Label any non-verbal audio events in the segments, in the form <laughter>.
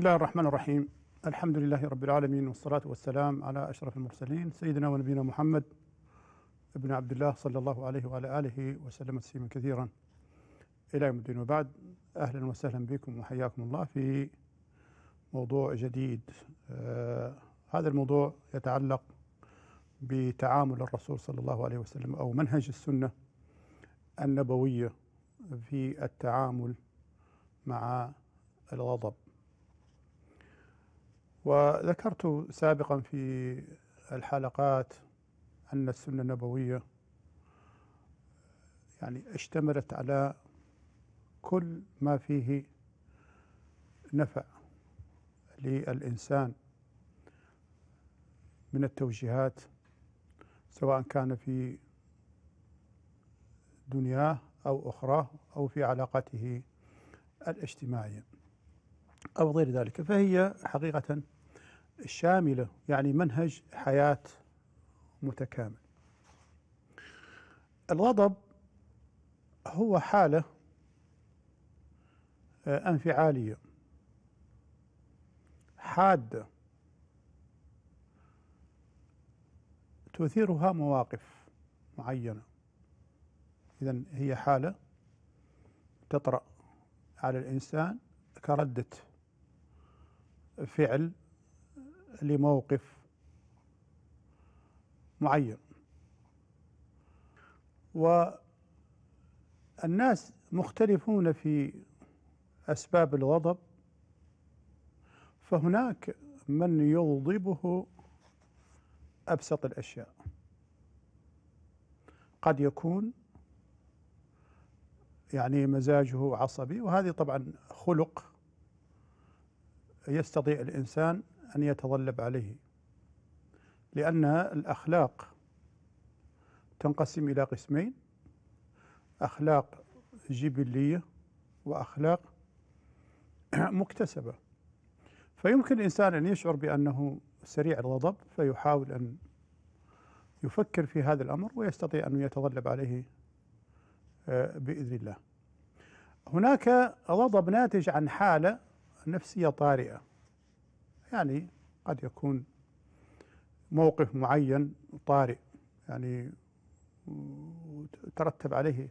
بسم الله الرحمن الرحيم الحمد لله رب العالمين والصلاة والسلام على أشرف المرسلين سيدنا ونبينا محمد ابن عبد الله صلى الله عليه وعلى آله وسلم تسليما كثيرا إلى يوم الدين وبعد أهلا وسهلا بكم وحياكم الله في موضوع جديد آه هذا الموضوع يتعلق بتعامل الرسول صلى الله عليه وسلم أو منهج السنة النبوية في التعامل مع الغضب وذكرت سابقا في الحلقات أن السنة النبوية يعني اشتملت على كل ما فيه نفع للإنسان من التوجيهات سواء كان في دنياه أو أخراه أو في علاقته الاجتماعية أو غير ذلك فهي حقيقة شاملة يعني منهج حياة متكامل الغضب هو حالة آه، انفعالية حادة تثيرها مواقف معينة إذا هي حالة تطرأ على الإنسان كردة فعل لموقف معين والناس مختلفون في اسباب الغضب فهناك من يغضبه ابسط الاشياء قد يكون يعني مزاجه عصبي وهذه طبعا خلق يستطيع الإنسان أن يتغلب عليه لأن الأخلاق تنقسم إلى قسمين أخلاق جبلية وأخلاق <clears throat> مكتسبة فيمكن الإنسان أن يشعر بأنه سريع الغضب فيحاول أن يفكر في هذا الأمر ويستطيع أن يتغلب عليه آه، بإذن الله هناك غضب ناتج عن حالة نفسية طارئة يعني قد يكون موقف معين طارئ يعني ترتب عليه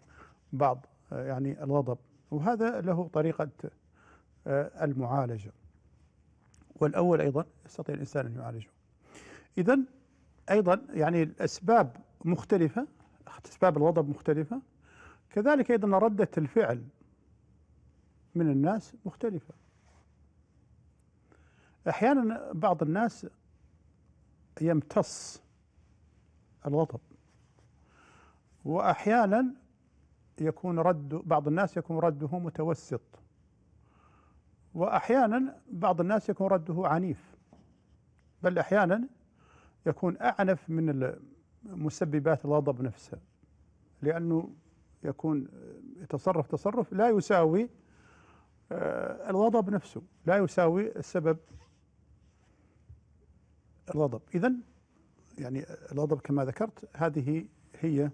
بعض يعني الغضب وهذا له طريقة آه، المعالجة والأول أيضا يستطيع الإنسان أن يعالجه إذا أيضا يعني الأسباب مختلفة أسباب الغضب مختلفة كذلك أيضا ردة الفعل من الناس مختلفة احيانا بعض الناس يمتص الغضب واحيانا يكون رد بعض الناس يكون رده متوسط واحيانا بعض الناس يكون رده عنيف بل احيانا يكون اعنف من مسببات الغضب نفسها لانه يكون يتصرف تصرف لا يساوي آه، الغضب نفسه لا يساوي السبب الغضب إذا يعني الغضب كما ذكرت هذه هي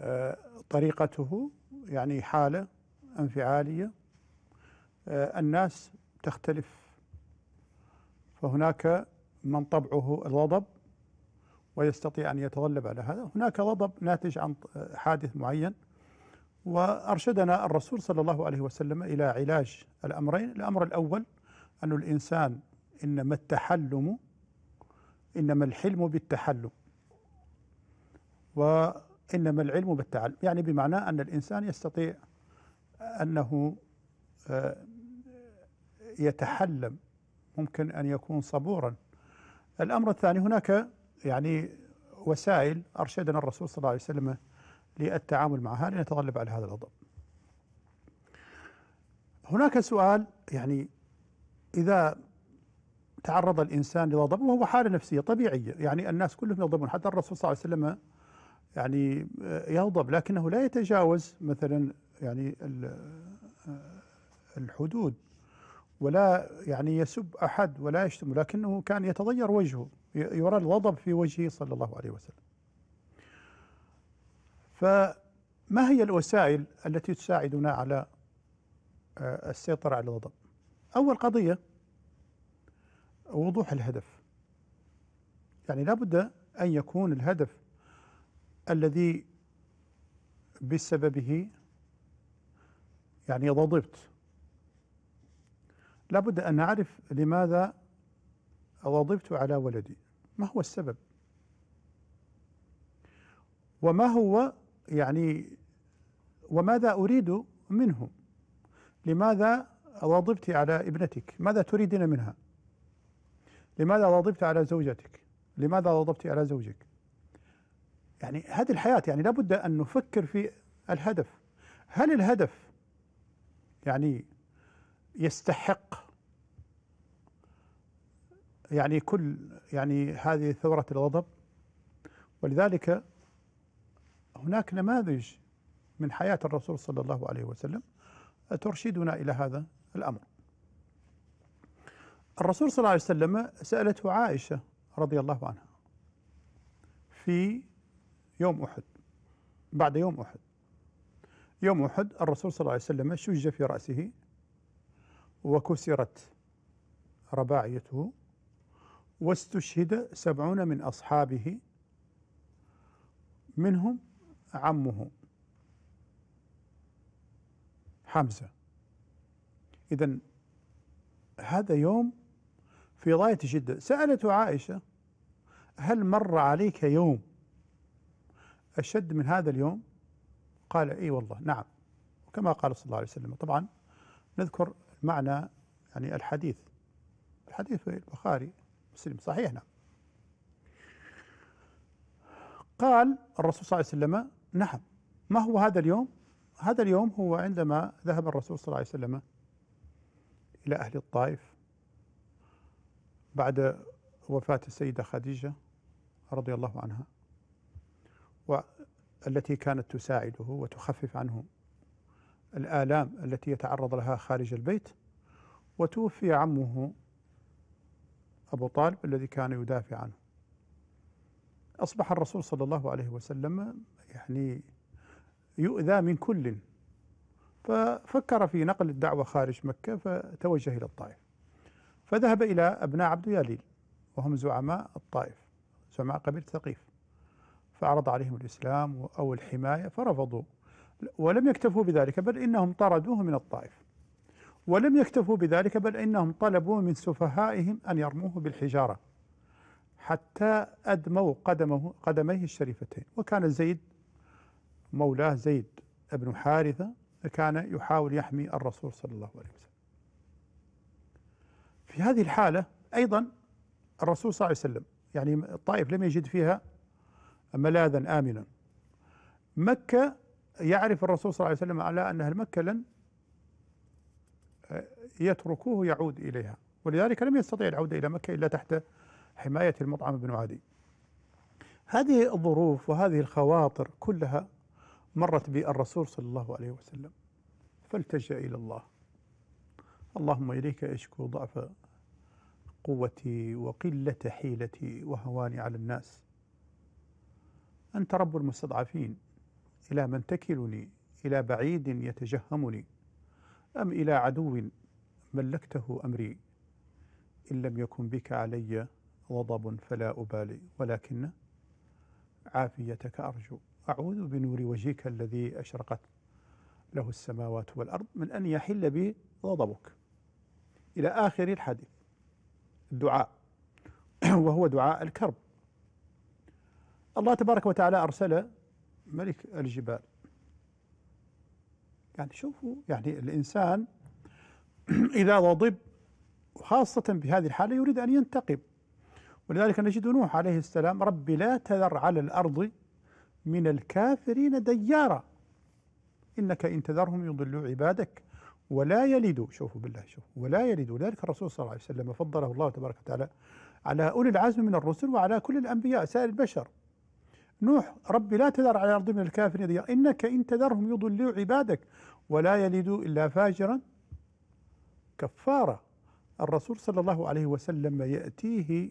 آه، طريقته يعني حالة انفعالية آه، الناس تختلف فهناك من طبعه الغضب ويستطيع أن يتغلب على هذا هناك غضب ناتج عن آه، حادث معين وأرشدنا الرسول صلى الله عليه وسلم إلى علاج الأمرين الأمر الأول أن الإنسان إنما التحلم إنما الحلم بالتحلم وإنما العلم بالتعلم يعني بمعنى أن الإنسان يستطيع أنه آه، يتحلم ممكن أن يكون صبورا الأمر الثاني هناك يعني وسائل أرشدنا الرسول صلى الله عليه وسلم للتعامل معها لنتغلب على هذا الغضب هناك سؤال يعني إذا تعرض الإنسان لغضب وهو حالة نفسية طبيعية يعني الناس كلهم يغضبون حتى الرسول صلى الله عليه وسلم يعني آه، يغضب لكنه لا يتجاوز مثلا يعني آه، الحدود ولا يعني يسب أحد ولا يشتم لكنه كان يتضير وجهه يرى الغضب في وجهه صلى الله عليه وسلم فما هي الوسائل التي تساعدنا على آه، السيطرة على الغضب أول قضية وضوح الهدف يعني لابد أن يكون الهدف الذي بسببه يعني ضبط لا لابد أن أعرف لماذا غضبت على ولدي ما هو السبب وما هو يعني وماذا أريد منه لماذا غضبت على ابنتك ماذا تريدين منها لماذا غضبت على زوجتك لماذا غضبت على زوجك يعني هذه الحياة يعني لابد أن نفكر في الهدف هل الهدف يعني يستحق يعني كل يعني هذه ثورة الغضب ولذلك هناك نماذج من حياة الرسول صلى الله عليه وسلم ترشدنا إلى هذا الأمر الرسول صلى الله عليه وسلم سألته عائشة رضي الله عنها في يوم أحد بعد يوم أحد يوم أحد الرسول صلى الله عليه وسلم شج في رأسه وكسرت رباعيته واستشهد سبعون من أصحابه منهم عمه حمزة إذا هذا يوم في غاية الشدة سألته عائشة هل مر عليك يوم أشد من هذا اليوم قال إي والله نعم كما قال صلى الله عليه وسلم طبعا نذكر معنى يعني الحديث الحديث في البخاري مسلم صحيح نعم قال الرسول صلى الله عليه وسلم نعم ما هو هذا اليوم هذا اليوم هو عندما ذهب الرسول صلى الله عليه وسلم إلى أهل الطائف بعد وفاة السيدة خديجة رضي الله عنها والتي كانت تساعده وتخفف عنه الآلام التي يتعرض لها خارج البيت وتوفي عمه أبو طالب الذي كان يدافع عنه أصبح الرسول صلى الله عليه وسلم يعني يؤذى من كل ففكر في نقل الدعوة خارج مكة فتوجه إلى الطائف فذهب إلى أبناء عبد ياليل وهم زعماء الطائف زعماء قبيلة ثقيف فعرض عليهم الإسلام أو الحماية فرفضوا ولم يكتفوا بذلك بل إنهم طردوه من الطائف ولم يكتفوا بذلك بل إنهم طلبوا من سفهائهم أن يرموه بالحجارة حتى أدموا قدمه قدميه الشريفتين وكان زيد مولاه زيد بن حارثة كان يحاول يحمي الرسول صلى الله عليه وسلم في هذه الحالة أيضا الرسول صلى الله عليه وسلم يعني الطائف لم يجد فيها ملاذا آمنا مكة يعرف الرسول صلى الله عليه وسلم على أن أهل مكة لن آه، يتركوه يعود إليها ولذلك لم يستطيع العودة إلى مكة إلا تحت حماية المطعم بن عدي هذه الظروف وهذه الخواطر كلها مرت بالرسول صلى الله عليه وسلم فالتجأ إلى الله اللهم إليك أشكو ضعف قوتي وقلة حيلتي وهواني على الناس أنت رب المستضعفين إلى من تكلني إلى بعيد يتجهمني أم إلى عدو ملكته أمري إن لم يكن بك علي غضب فلا أبالي ولكن عافيتك أرجو أعوذ بنور وجهك الذي أشرقت له السماوات والأرض من أن يحل بي غضبك إلى آخر الحديث الدعاء <clears throat> وهو دعاء الكرب الله تبارك وتعالى أرسل ملك الجبال يعني شوفوا يعني الإنسان <clears throat> إذا غضب خاصة بهذه الحالة يريد أن ينتقم ولذلك نجد نوح عليه السلام رب لا تذر على الأرض من الكافرين ديارا إنك إن تذرهم يضلوا عبادك ولا يلد شوفوا بالله شوفوا ولا يلد ذلك الرسول صلى الله عليه وسلم فضله الله تبارك وتعالى على أولي العزم من الرسل وعلى كل الأنبياء سائر البشر نوح ربي لا تذر على الأرض من الكافرين ضياء إنك إن تذرهم يضلوا عبادك ولا يلدوا إلا فاجرا كفارة الرسول صلى الله عليه وسلم يأتيه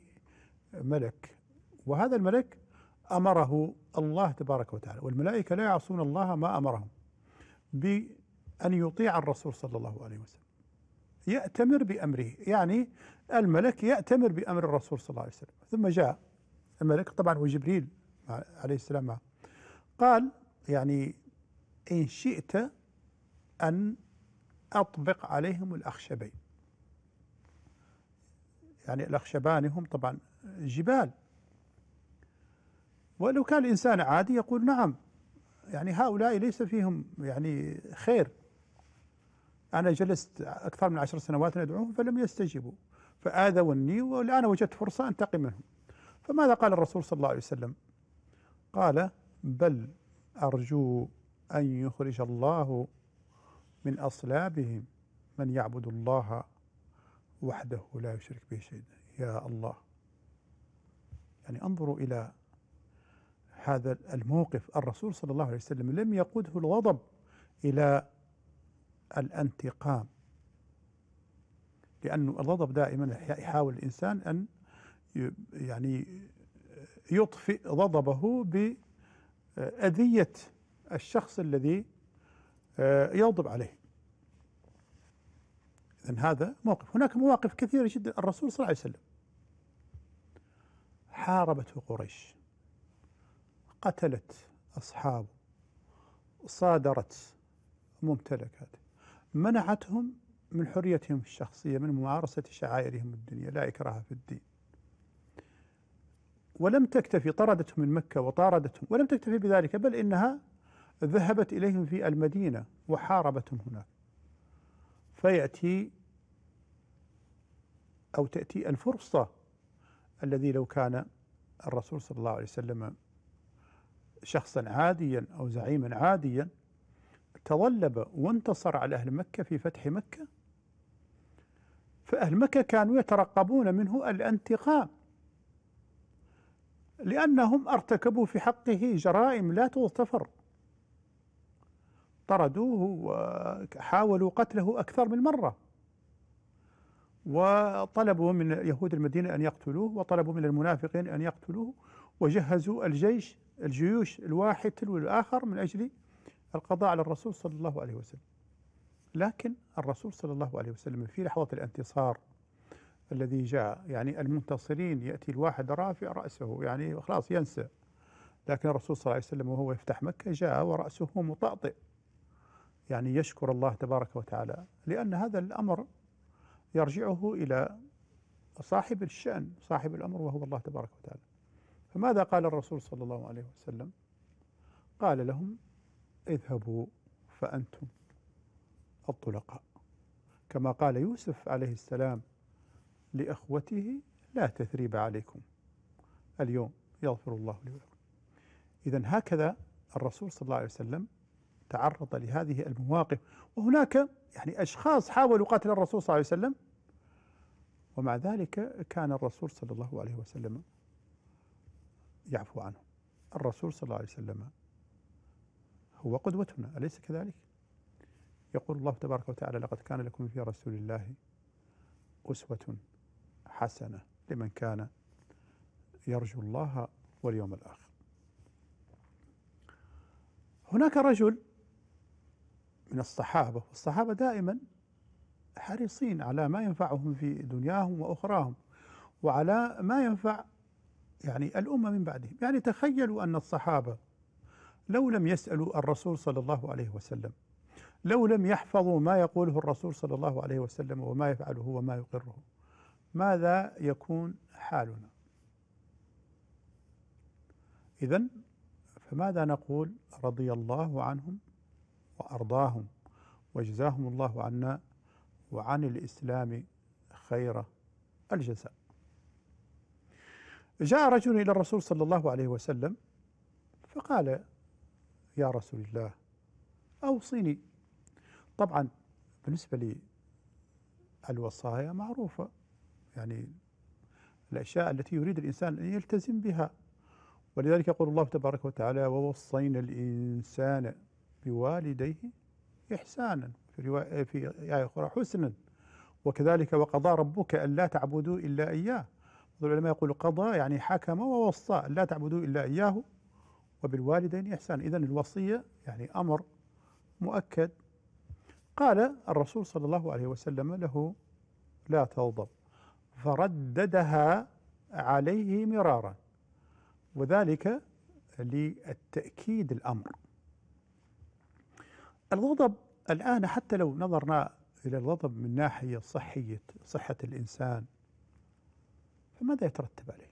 ملك وهذا الملك أمره الله تبارك وتعالى والملائكة لا يعصون الله ما أمرهم ب أن يطيع الرسول صلى الله عليه وسلم يأتمر بأمره يعني الملك يأتمر بأمر الرسول صلى الله عليه وسلم ثم جاء الملك طبعا وجبريل عليه السلام قال يعني إن شئت أن أطبق عليهم الأخشبين يعني الأخشبان هم طبعا جبال ولو كان الإنسان عادي يقول نعم يعني هؤلاء ليس فيهم يعني خير أنا جلست أكثر من عشر سنوات أدعوهم فلم يستجيبوا فآذوني والآن وجدت فرصة أنتقم منهم فماذا قال الرسول صلى الله عليه وسلم قال بل أرجو أن يخرج الله من أصلابهم من يعبد الله وحده لا يشرك به شيئا يا الله يعني انظروا إلى هذا الموقف الرسول صلى الله عليه وسلم لم يقوده الغضب إلى الانتقام لأنه الغضب دائما يحاول الإنسان أن يعني يطفئ غضبه بأذية الشخص الذي آه، يغضب عليه إذن هذا موقف هناك مواقف كثيرة جدا الرسول صلى الله عليه وسلم حاربته قريش قتلت أصحابه صادرت ممتلكاته منعتهم من حريتهم الشخصية من ممارسة شعائرهم الدنيا لا إكراه في الدين ولم تكتفي طردتهم من مكة وطاردتهم ولم تكتفي بذلك بل إنها ذهبت إليهم في المدينة وحاربتهم هناك فيأتي أو تأتي الفرصة الذي لو كان الرسول صلى الله عليه وسلم شخصا عاديا أو زعيما عاديا تغلب وانتصر على أهل مكة في فتح مكة فأهل مكة كانوا يترقبون منه الانتقام لأنهم ارتكبوا في حقه جرائم لا تغتفر طردوه وحاولوا قتله أكثر من مرة وطلبوا من يهود المدينة أن يقتلوه وطلبوا من المنافقين أن يقتلوه وجهزوا الجيش الجيوش الواحد تلو الآخر من أجل القضاء على الرسول صلى الله عليه وسلم لكن الرسول صلى الله عليه وسلم في لحظة الانتصار الذي جاء يعني المنتصرين يأتي الواحد رافع رأسه يعني خلاص ينسى لكن الرسول صلى الله عليه وسلم وهو يفتح مكة جاء ورأسه مطأطئ يعني يشكر الله تبارك وتعالى لأن هذا الأمر يرجعه إلى صاحب الشأن صاحب الأمر وهو الله تبارك وتعالى فماذا قال الرسول صلى الله عليه وسلم قال لهم اذهبوا فأنتم الطلقاء كما قال يوسف عليه السلام لأخوته لا تثريب عليكم اليوم يغفر الله لي ولكم إذا هكذا الرسول صلى الله عليه وسلم تعرض لهذه المواقف وهناك يعني أشخاص حاولوا قتل الرسول صلى الله عليه وسلم ومع ذلك كان الرسول صلى الله عليه وسلم يعفو عنه الرسول صلى الله عليه وسلم هو قدوتنا أليس كذلك؟ يقول الله تبارك وتعالى لقد كان لكم في رسول الله أسوة حسنة لمن كان يرجو الله واليوم الآخر هناك رجل من الصحابة والصحابة دائما حريصين على ما ينفعهم في دنياهم وأخراهم وعلى ما ينفع يعني الأمة من بعدهم يعني تخيلوا أن الصحابة لو لم يسألوا الرسول صلى الله عليه وسلم لو لم يحفظوا ما يقوله الرسول صلى الله عليه وسلم وما يفعله وما يقره ماذا يكون حالنا إذا فماذا نقول رضي الله عنهم وأرضاهم وجزاهم الله عنا وعن الإسلام خير الجزاء جاء رجل إلى الرسول صلى الله عليه وسلم فقال يا رسول الله أوصني طبعا بالنسبة لي الوصايا معروفة يعني الأشياء التي يريد الإنسان أن يلتزم بها ولذلك يقول الله تبارك وتعالى ووصينا الإنسان بوالديه إحسانا في, رواية في آية أخرى حسنا وكذلك وقضى ربك ألا تعبدوا إلا إياه العلماء يقول قضى يعني حكم ووصى لا تعبدوا إلا إياه وبالوالدين إحسانا إذا الوصية يعني أمر مؤكد قال الرسول صلى الله عليه وسلم له لا تغضب فرددها عليه مرارا وذلك للتأكيد الأمر الغضب الآن حتى لو نظرنا إلى الغضب من ناحية صحية صحة الإنسان فماذا يترتب عليه؟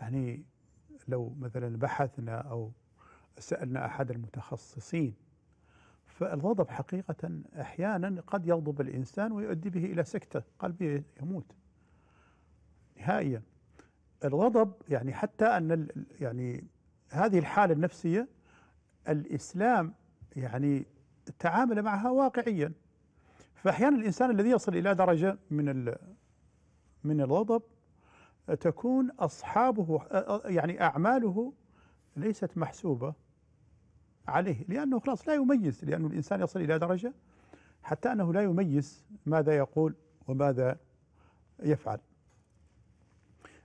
يعني لو مثلا بحثنا أو سألنا أحد المتخصصين فالغضب حقيقة أحيانا قد يغضب الإنسان ويؤدي به إلى سكتة قلبه يموت نهائيا الغضب يعني حتى أن يعني هذه الحالة النفسية الإسلام يعني تعامل معها واقعيا فأحيانا الإنسان الذي يصل إلى درجة من من الغضب تكون أصحابه يعني أعماله ليست محسوبة عليه لأنه خلاص لا يميز لأن الإنسان يصل إلى درجة حتى أنه لا يميز ماذا يقول وماذا يفعل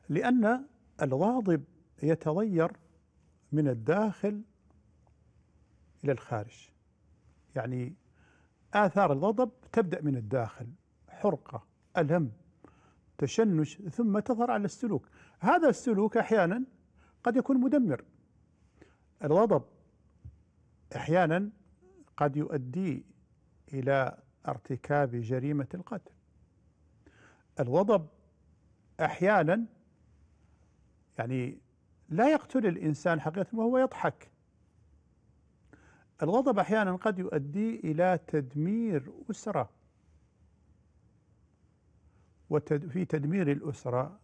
لأن الغاضب يتغير من الداخل إلى الخارج يعني آثار الغضب تبدأ من الداخل حرقة ألم تشنج ثم تظهر على السلوك هذا السلوك أحيانا قد يكون مدمر الغضب أحيانا قد يؤدي إلى ارتكاب جريمة القتل الغضب أحيانا يعني لا يقتل الإنسان حقيقة وهو يضحك الغضب أحيانا قد يؤدي إلى تدمير أسرة وفي تدمير الأسرة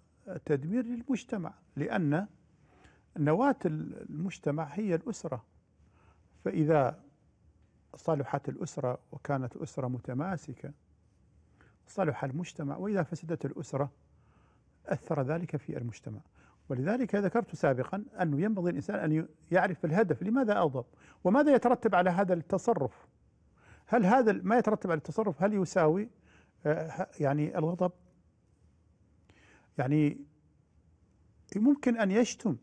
تدمير للمجتمع لأن نواة المجتمع هي الأسرة فإذا صلحت الأسرة وكانت أسرة متماسكة صلح المجتمع وإذا فسدت الأسرة أثر ذلك في المجتمع ولذلك ذكرت سابقا أنه ينبغي الإنسان أن يعرف الهدف لماذا أغضب وماذا يترتب على هذا التصرف هل هذا ما يترتب على التصرف هل يساوي آه، يعني الغضب يعني ممكن أن يشتم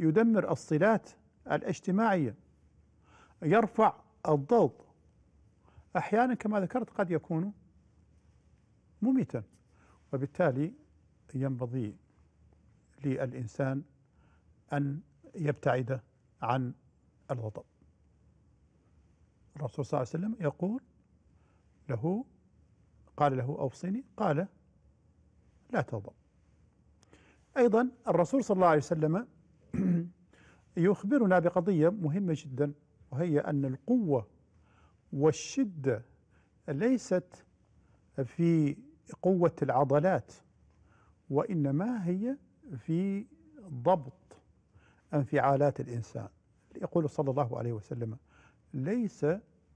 يدمر الصلات الاجتماعية يرفع الضغط أحيانا كما ذكرت قد يكون مميتا وبالتالي ينبغي للإنسان أن يبتعد عن الغضب الرسول صلى الله عليه وسلم يقول له قال له أوصني قال لا تغضب أيضا الرسول صلى الله عليه وسلم <clears throat> يخبرنا بقضية مهمة جدا وهي أن القوة والشدة ليست في قوة العضلات وإنما هي في ضبط انفعالات الإنسان يقول صلى الله عليه وسلم ليس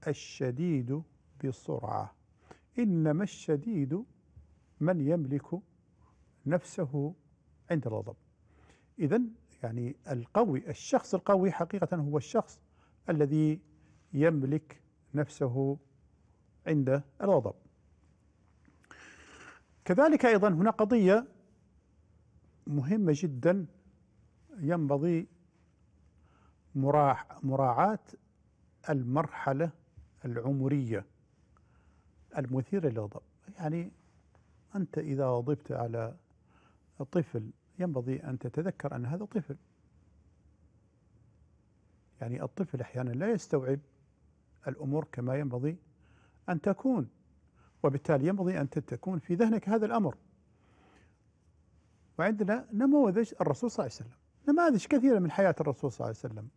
الشديد بسرعة إنما الشديد من يملك نفسه عند الغضب إذا يعني القوي الشخص القوي حقيقة هو الشخص الذي يملك نفسه عند الغضب كذلك أيضا هنا قضية مهمة جدا ينبغي مراعاة المرحلة العمرية المثيرة للغضب يعني أنت إذا غضبت على الطفل ينبغي أن تتذكر أن هذا طفل يعني الطفل أحيانا لا يستوعب الأمور كما ينبغي أن تكون وبالتالي ينبغي أن تكون في ذهنك هذا الأمر وعندنا نموذج الرسول صلى الله عليه وسلم نماذج كثيرة من حياة الرسول صلى الله عليه وسلم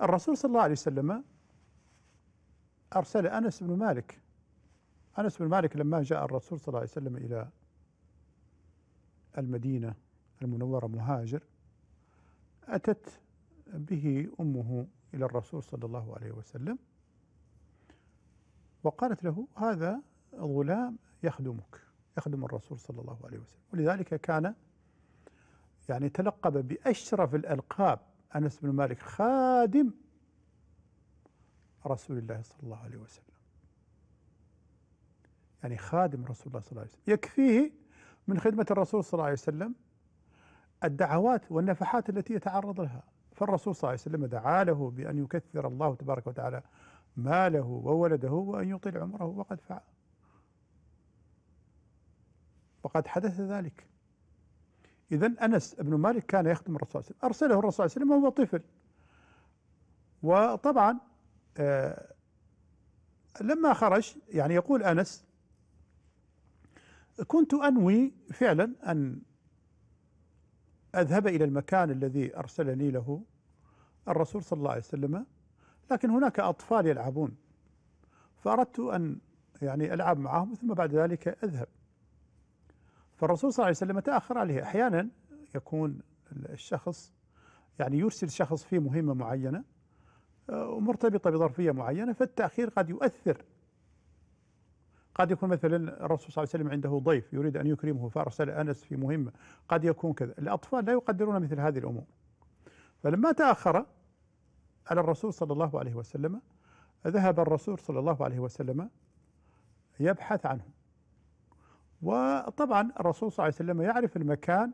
الرسول صلى الله عليه وسلم أرسل أنس بن مالك أنس بن مالك لما جاء الرسول صلى الله عليه وسلم إلى المدينة المنورة مهاجر أتت به أمه إلى الرسول صلى الله عليه وسلم وقالت له هذا غلام يخدمك يخدم الرسول صلى الله عليه وسلم ولذلك كان يعني تلقب بأشرف الألقاب أنس بن مالك خادم رسول الله صلى الله عليه وسلم يعني خادم رسول الله صلى الله عليه وسلم يكفيه من خدمة الرسول صلى الله عليه وسلم الدعوات والنفحات التي يتعرض لها فالرسول صلى الله عليه وسلم دعا له بأن يكثر الله تبارك وتعالى ماله وولده وأن يطيل عمره وقد فعل وقد حدث ذلك إذا أنس بن مالك كان يخدم الرسول صلى الله عليه وسلم أرسله الرسول صلى الله عليه وسلم وهو طفل وطبعا آه لما خرج يعني يقول أنس كنت أنوي فعلا أن أذهب إلى المكان الذي أرسلني له الرسول صلى الله عليه وسلم لكن هناك أطفال يلعبون فأردت أن يعني ألعب معهم ثم بعد ذلك أذهب فالرسول صلى الله عليه وسلم تأخر عليه أحيانا يكون الشخص يعني يرسل شخص في مهمة معينة ومرتبطة آه، بظرفية معينة فالتأخير قد يؤثر قد يكون مثلا الرسول صلى الله عليه وسلم عنده ضيف يريد أن يكرمه فأرسل أنس في مهمة قد يكون كذا الأطفال لا يقدرون مثل هذه الأمور فلما تأخر على الرسول صلى الله عليه وسلم ذهب الرسول صلى الله عليه وسلم يبحث عنه وطبعا الرسول صلى الله عليه وسلم يعرف المكان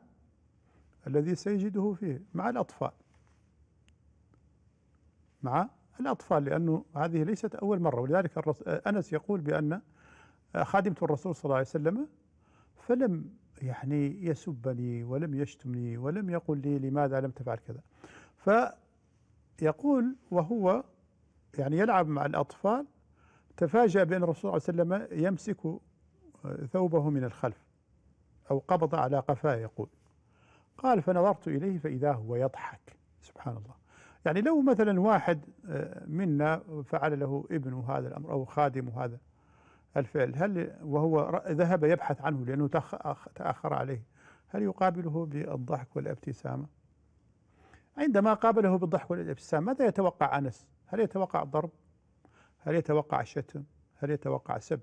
الذي سيجده فيه مع الأطفال مع الأطفال لأنه هذه ليست أول مرة ولذلك أنس يقول بأن خادمة الرسول صلى الله عليه وسلم فلم يعني يسبني ولم يشتمني ولم يقل لي لماذا لم تفعل كذا فيقول وهو يعني يلعب مع الأطفال تفاجأ بأن الرسول صلى الله عليه وسلم يمسك آه، ثوبه من الخلف أو قبض على قفاه يقول قال فنظرت إليه فإذا هو يضحك سبحان الله يعني لو مثلا واحد آه، منا فعل له ابنه هذا الأمر أو خادم هذا الفعل هل وهو ذهب يبحث عنه لأنه تأخر عليه هل يقابله بالضحك والابتسامة عندما قابله بالضحك والابتسامة ماذا يتوقع أنس هل يتوقع ضرب هل يتوقع شتم هل يتوقع سب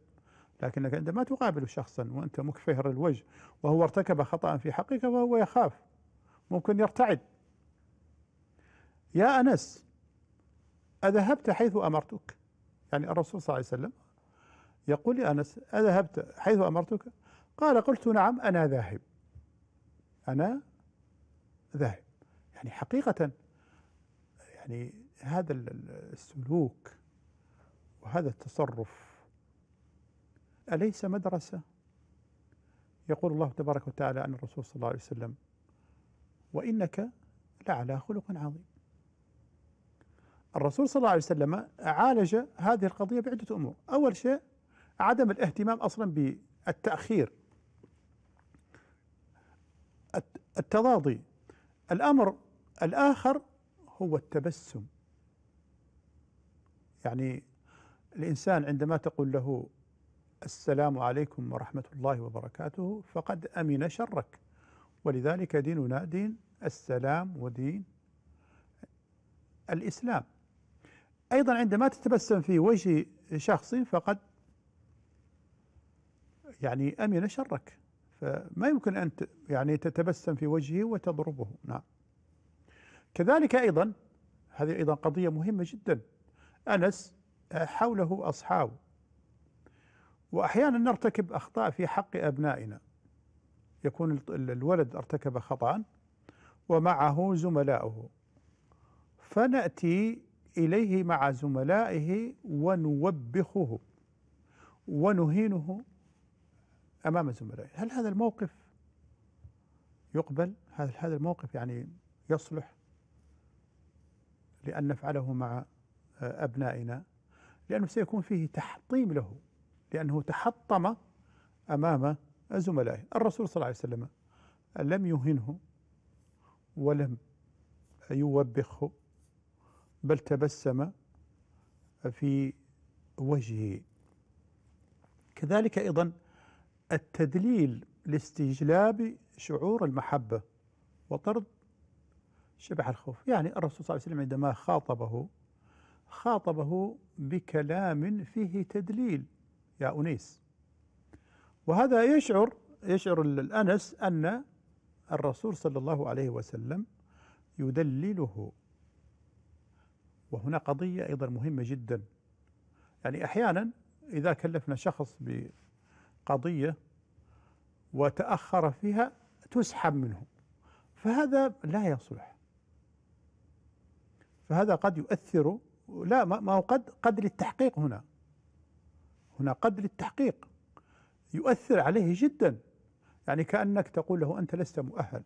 لكنك عندما تقابل شخصا وأنت مكفهر الوجه وهو ارتكب خطأ في حقك فهو يخاف ممكن يرتعد يا أنس أذهبت حيث أمرتك يعني الرسول صلى الله عليه وسلم يقول يا أنس أذهبت حيث أمرتك قال قلت نعم أنا ذاهب أنا ذاهب يعني حقيقة يعني هذا السلوك وهذا التصرف أليس مدرسة؟ يقول الله تبارك وتعالى عن الرسول صلى الله عليه وسلم وإنك لعلى خلق عظيم الرسول صلى الله عليه وسلم عالج هذه القضية بعدة أمور أول شيء عدم الاهتمام أصلا بالتأخير التضاضي الأمر الآخر هو التبسم يعني الإنسان عندما تقول له السلام عليكم ورحمة الله وبركاته فقد أمن شرك ولذلك ديننا دين السلام ودين الإسلام أيضا عندما تتبسم في وجه شخص فقد يعني أمن شرك فما يمكن أن يعني تتبسم في وجهه وتضربه نعم كذلك أيضا هذه أيضا قضية مهمة جدا أنس حوله أصحاب وأحيانا نرتكب أخطاء في حق أبنائنا يكون الولد ارتكب خطأ ومعه زملائه فنأتي إليه مع زملائه ونوبخه ونهينه أمام زملائه هل هذا الموقف يقبل هل هذا الموقف يعني يصلح لأن نفعله مع أبنائنا لأنه سيكون فيه تحطيم له لأنه تحطم أمام زملائه الرسول صلى الله عليه وسلم لم يهنه ولم يوبخه بل تبسم في وجهه كذلك أيضا التدليل لاستجلاب شعور المحبة وطرد شبح الخوف يعني الرسول صلى الله عليه وسلم عندما خاطبه خاطبه بكلام فيه تدليل يا أنيس وهذا يشعر يشعر الأنس أن الرسول صلى الله عليه وسلم يدلله وهنا قضية أيضا مهمة جدا يعني أحيانا إذا كلفنا شخص قضية وتأخر فيها تسحب منه فهذا لا يصلح فهذا قد يؤثر لا ما هو قد قد للتحقيق هنا هنا قد للتحقيق يؤثر عليه جدا يعني كأنك تقول له أنت لست مؤهل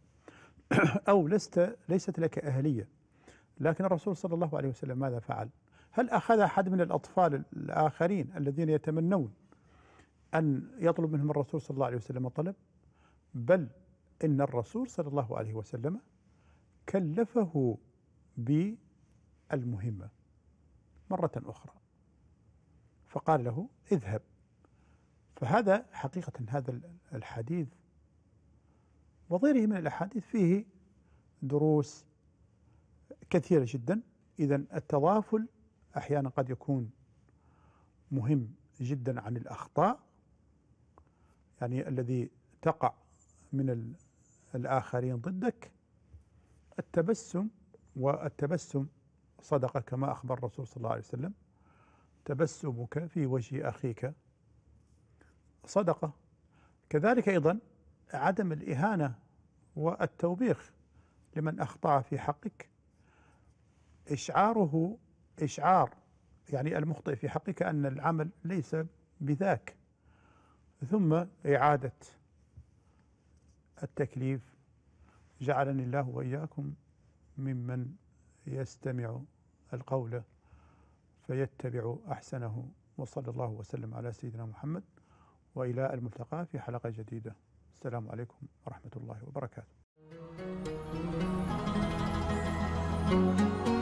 <clears throat> أو لست ليست لك أهلية لكن الرسول صلى الله عليه وسلم ماذا فعل؟ هل أخذ أحد من الأطفال الآخرين الذين يتمنون أن يطلب منهم الرسول صلى الله عليه وسلم طلب بل إن الرسول صلى الله عليه وسلم كلفه بالمهمة مرة أخرى فقال له اذهب فهذا حقيقة هذا الحديث وغيره من الأحاديث فيه دروس كثيرة جدا إذا التضافل أحيانا قد يكون مهم جدا عن الأخطاء يعني الذي تقع من الآخرين ضدك التبسم والتبسم صدقة كما أخبر الرسول صلى الله عليه وسلم تبسمك في وجه أخيك صدقة كذلك أيضا عدم الإهانة والتوبيخ لمن أخطأ في حقك إشعاره إشعار يعني المخطئ في حقك أن العمل ليس بذاك ثم إعادة التكليف جعلني الله وإياكم ممن يستمع القول فيتبع أحسنه وصلى الله وسلم على سيدنا محمد وإلى الملتقى في حلقة جديدة السلام عليكم ورحمة الله وبركاته thank you